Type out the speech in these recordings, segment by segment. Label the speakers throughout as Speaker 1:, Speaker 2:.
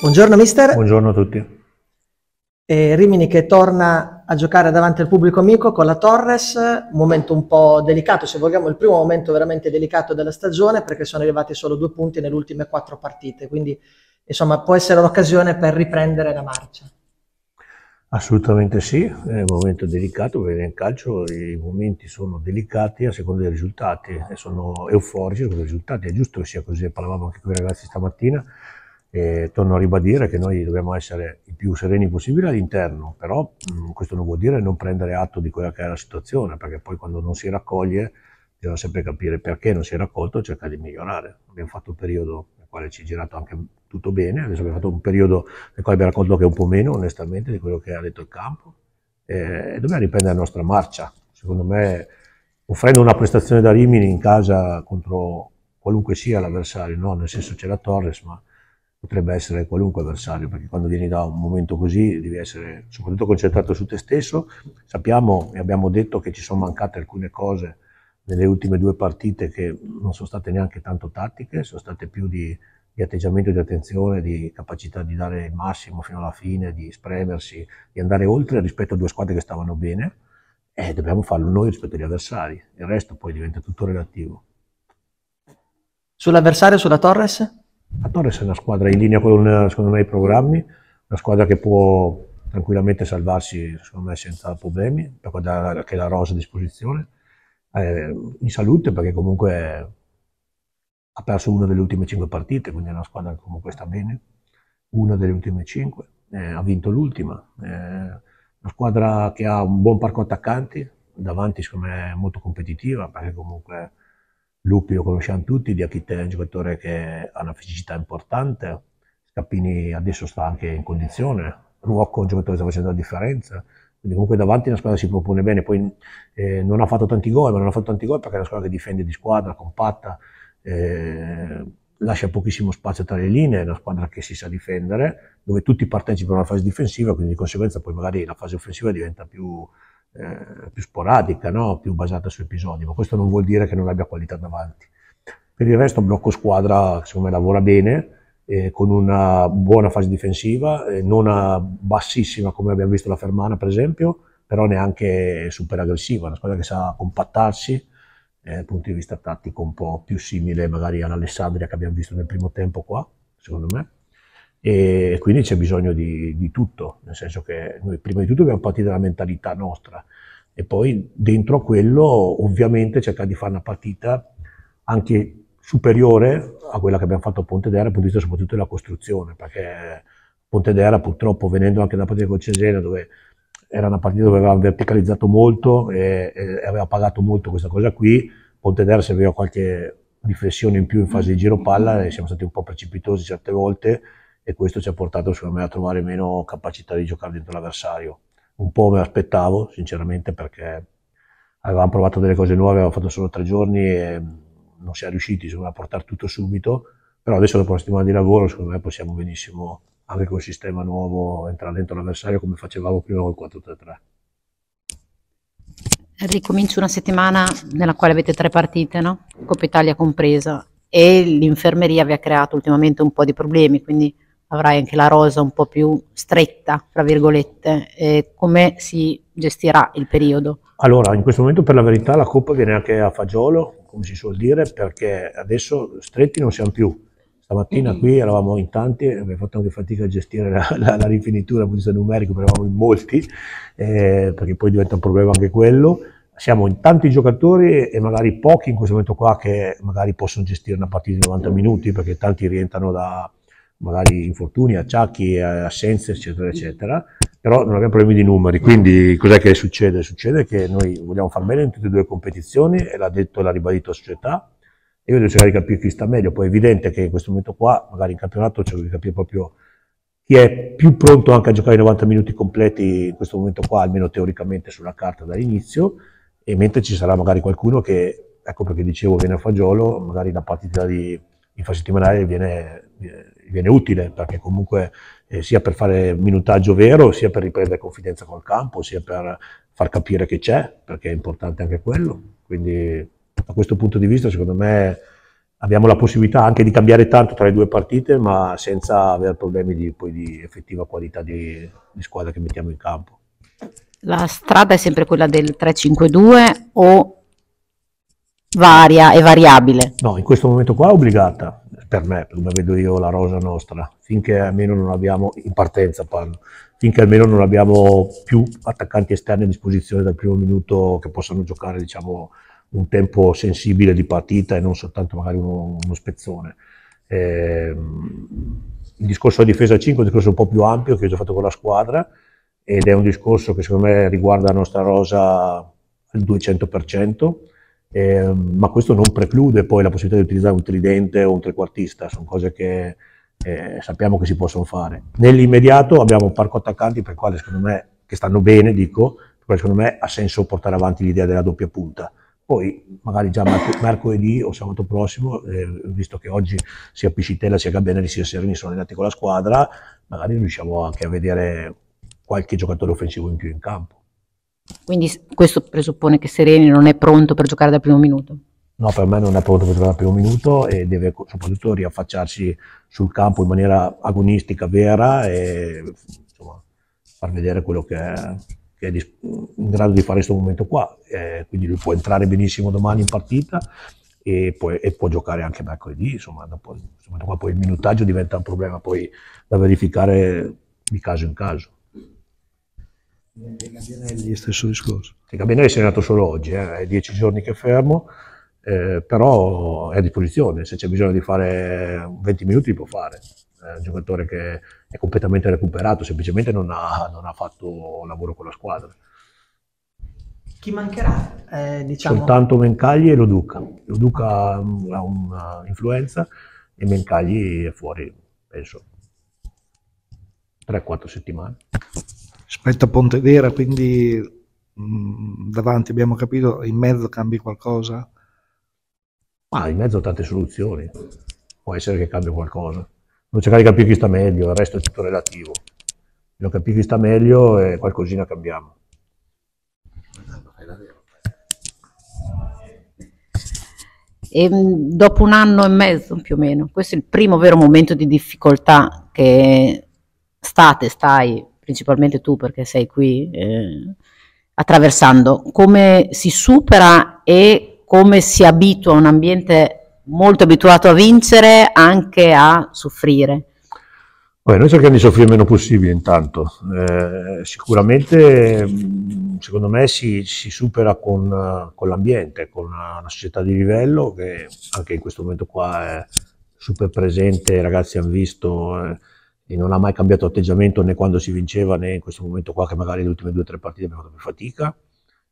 Speaker 1: Buongiorno mister. Buongiorno a tutti. E Rimini che torna a giocare davanti al pubblico amico con la Torres, momento un po' delicato, se vogliamo il primo momento veramente delicato della stagione perché sono arrivati solo due punti nelle ultime quattro partite, quindi insomma può essere l'occasione per riprendere la marcia. Assolutamente sì, è un momento delicato perché nel calcio i momenti sono delicati a seconda dei risultati e sono euforici a seconda risultati, è giusto che sia così, parlavamo anche con i ragazzi stamattina, e torno a ribadire che noi dobbiamo essere i più sereni possibile all'interno, però mh, mm, questo non vuol dire non prendere atto di quella che è la situazione, perché poi quando non si raccoglie bisogna sempre capire perché non si è raccolto e cercare di migliorare. Abbiamo fatto un periodo nel quale ci è girato anche tutto bene, adesso abbiamo fatto un periodo nel quale abbiamo raccolto anche un po' meno onestamente di quello che ha detto il campo e, e dobbiamo riprendere la nostra marcia. Secondo me offrendo una prestazione da Rimini in casa contro qualunque sia l'avversario, no? nel senso c'è la Torres, ma potrebbe essere qualunque avversario, perché quando vieni da un momento così devi essere soprattutto concentrato su te stesso. Sappiamo e abbiamo detto che ci sono mancate alcune cose nelle ultime due partite che non sono state neanche tanto tattiche, sono state più di, di atteggiamento, di attenzione, di capacità di dare il massimo fino alla fine, di spremersi, di andare oltre rispetto a due squadre che stavano bene. E dobbiamo farlo noi rispetto agli avversari, il resto poi diventa tutto relativo. Sull'avversario, sulla Torres? La Torres è una squadra in linea con, secondo me, i programmi, una squadra che può tranquillamente salvarsi, secondo me, senza problemi, per quella che è la rosa a disposizione, eh, in salute perché comunque ha perso una delle ultime cinque partite, quindi è una squadra che comunque sta bene, una delle ultime cinque, eh, ha vinto l'ultima, eh, una squadra che ha un buon parco attaccanti, davanti secondo me è molto competitiva perché comunque Lupi lo conosciamo tutti, Diachite è un giocatore che ha una fisicità importante, Scappini adesso sta anche in condizione, Ruocco è un giocatore che sta facendo la differenza, quindi comunque davanti la squadra si propone bene, poi eh, non ha fatto tanti gol, ma non ha fatto tanti gol perché è una squadra che difende di squadra, compatta, eh, lascia pochissimo spazio tra le linee, è una squadra che si sa difendere, dove tutti partecipano alla fase difensiva, quindi di conseguenza poi magari la fase offensiva diventa più eh, più sporadica, no? più basata su episodi, ma questo non vuol dire che non abbia qualità davanti. Per il resto blocco squadra, secondo me lavora bene, eh, con una buona fase difensiva, eh, non bassissima come abbiamo visto la Fermana per esempio, però neanche super aggressiva, una squadra che sa compattarsi, eh, dal punto di vista tattico un po' più simile magari all'Alessandria che abbiamo visto nel primo tempo qua, secondo me e quindi c'è bisogno di, di, tutto, nel senso che noi prima di tutto dobbiamo partire dalla mentalità nostra e poi dentro a quello ovviamente cercare di fare una partita anche superiore a quella che abbiamo fatto a Ponte d'Era dal punto di vista soprattutto della costruzione, perché Ponte d'Era purtroppo venendo anche da parte del Cesena dove era una partita dove avevamo verticalizzato molto e, e aveva pagato molto questa cosa qui, Ponte Pontedera serviva qualche riflessione in più in fase di giro palla e siamo stati un po' precipitosi certe volte e questo ci ha portato secondo me a trovare meno capacità di giocare dentro l'avversario. Un po' me l'aspettavo sinceramente perché avevamo provato delle cose nuove, avevamo fatto solo tre giorni e non si è riusciti insomma, a portare tutto subito, però adesso dopo una settimana di lavoro secondo me possiamo benissimo anche col sistema nuovo entrare dentro l'avversario come facevamo prima col 4-3-3.
Speaker 2: Ricomincio una settimana nella quale avete tre partite, no? Coppa Italia compresa, e l'infermeria vi ha creato ultimamente un po' di problemi, quindi avrai anche la rosa un po' più stretta, tra virgolette, eh, come si gestirà il periodo?
Speaker 1: Allora, in questo momento per la verità la coppa viene anche a fagiolo, come si suol dire, perché adesso stretti non siamo più. Stamattina mm-hmm. qui eravamo in tanti, abbiamo fatto anche fatica a gestire la, la, la rifinitura dal punto di vista numerico, però eravamo in molti, eh, perché poi diventa un problema anche quello siamo in tanti giocatori e magari pochi in questo momento qua che magari possono gestire una partita di 90 minuti perché tanti rientrano da, magari infortuni, acciacchi, eh, assenze, eccetera, eccetera, però non abbiamo problemi di numeri, quindi cos'è che succede? Succede che noi vogliamo far meglio in tutte e due le competizioni, e l'ha detto e l'ha ribadito la società, e io devo cercare di capire chi sta meglio, poi è evidente che in questo momento qua, magari in campionato, cerco di capire proprio chi è più pronto anche a giocare i 90 minuti completi in questo momento qua, almeno teoricamente sulla carta dall'inizio, e mentre ci sarà magari qualcuno che, ecco perché dicevo, viene a fagiolo, magari da partita di infrasettimanale viene, viene viene utile perché comunque eh, sia per fare minutaggio vero, sia per riprendere confidenza col campo, sia per far capire che c'è, perché è importante anche quello. Quindi da questo punto di vista secondo me abbiamo la possibilità anche di cambiare tanto tra le due partite, ma senza avere problemi di, poi, di effettiva qualità di, di squadra che mettiamo in campo.
Speaker 2: La strada è sempre quella del 3-5-2 o varia è variabile? No, in
Speaker 1: questo momento qua è obbligata, per me, come vedo io, la rosa nostra, finché almeno non abbiamo, in partenza parlo, finché almeno non abbiamo più attaccanti esterni a disposizione dal primo minuto che possano giocare diciamo, un tempo sensibile di partita e non soltanto magari uno, uno spezzone. Eh, il discorso della difesa 5 è un discorso un po' più ampio che ho già fatto con la squadra ed è un discorso che secondo me riguarda la nostra rosa al 200% eh, ma questo non preclude poi la possibilità di utilizzare un tridente o un trequartista, sono cose che eh, sappiamo che si possono fare. Nell'immediato abbiamo un parco attaccanti per quale secondo me, che stanno bene, dico, per quale secondo me ha senso portare avanti l'idea della doppia punta. Poi magari già merc- mercoledì o sabato prossimo, eh, visto che oggi sia Piscitella, sia Gabbianelli, sia Serini sono andati con la squadra, magari riusciamo anche a vedere qualche giocatore offensivo in più in campo.
Speaker 2: Quindi questo presuppone che Sereni non è pronto per giocare dal primo minuto. No,
Speaker 1: per me non è pronto per giocare dal primo minuto e deve soprattutto riaffacciarsi sul campo in maniera agonistica, vera e insomma, far vedere quello che è, che è in grado di fare in questo momento qua. E quindi lui può entrare benissimo domani in partita e, poi, e può giocare anche mercoledì, insomma, dopo, insomma, poi il minutaggio diventa un problema poi da verificare di caso in caso e Gabinelli stesso discorso. Gabinelli si è allenato solo oggi, eh, è dieci giorni che fermo, eh, però è a disposizione, se c'è bisogno di fare 20 minuti può fare. È un giocatore che è completamente recuperato, semplicemente non ha, non ha fatto lavoro con la squadra. Chi mancherà? Eh, diciamo... Soltanto Mencagli e Loduca. Loduca mm, ha un'influenza e Mencagli è fuori, penso, 3-4 settimane rispetto a Pontedera, quindi mh, mm, davanti abbiamo capito, in mezzo cambi qualcosa? Ma in mezzo tante soluzioni, può essere che cambi qualcosa. Non cercare di capire chi sta meglio, il resto è tutto relativo. Devo capire chi sta meglio e qualcosina cambiamo.
Speaker 2: E ehm, dopo un anno e mezzo più o meno, questo è il primo vero momento di difficoltà che state, stai principalmente tu perché sei qui, eh, attraversando, come si supera e come si abitua a un ambiente molto abituato a vincere anche a soffrire?
Speaker 1: Beh, noi cerchiamo di soffrire il meno possibile intanto, eh, sicuramente mm, secondo me si, si supera con, con l'ambiente, con la società di livello che anche in questo momento qua è super presente, i ragazzi hanno visto... Eh, e non ha mai cambiato atteggiamento né quando si vinceva né in questo momento qua che magari le ultime due o tre partite abbiamo fatto più fatica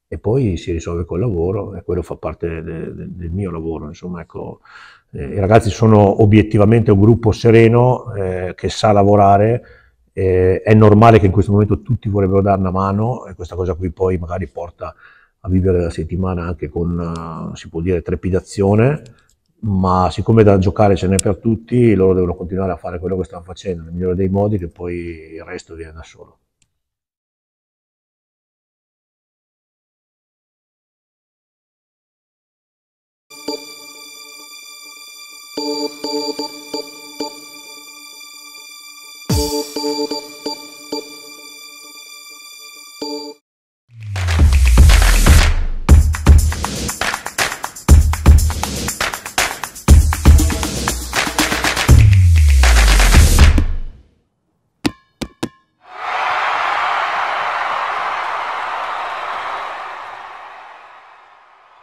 Speaker 1: e poi si risolve col lavoro e quello fa parte de, de, del mio lavoro. Insomma, ecco, eh, I ragazzi sono obiettivamente un gruppo sereno eh, che sa lavorare. Eh, è normale che in questo momento tutti vorrebbero dare una mano e questa cosa qui poi magari porta a vivere la settimana anche con, eh, si può dire, trepidazione ma siccome da giocare ce n'è per tutti, loro devono continuare a fare quello che stanno facendo nel migliore dei modi, che poi
Speaker 2: il resto viene da solo. Thank